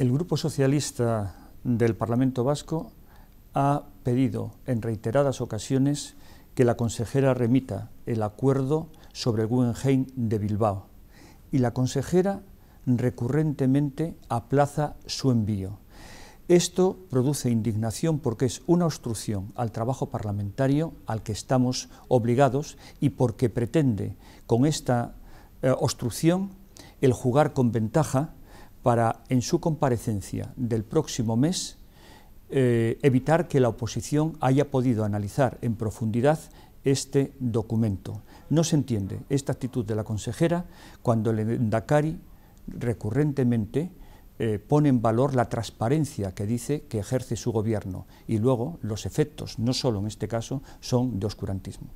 El Grupo Socialista del Parlamento Vasco ha pedido en reiteradas ocasiones que la consejera remita el acuerdo sobre el Guggenheim de Bilbao y la consejera recurrentemente aplaza su envío. Esto produce indignación porque es una obstrucción al trabajo parlamentario al que estamos obligados y porque pretende con esta eh, obstrucción el jugar con ventaja para, en su comparecencia del próximo mes, eh, evitar que la oposición haya podido analizar en profundidad este documento. No se entiende esta actitud de la consejera cuando el Ndakari recurrentemente eh, pone en valor la transparencia que dice que ejerce su gobierno y luego los efectos, no solo en este caso, son de oscurantismo.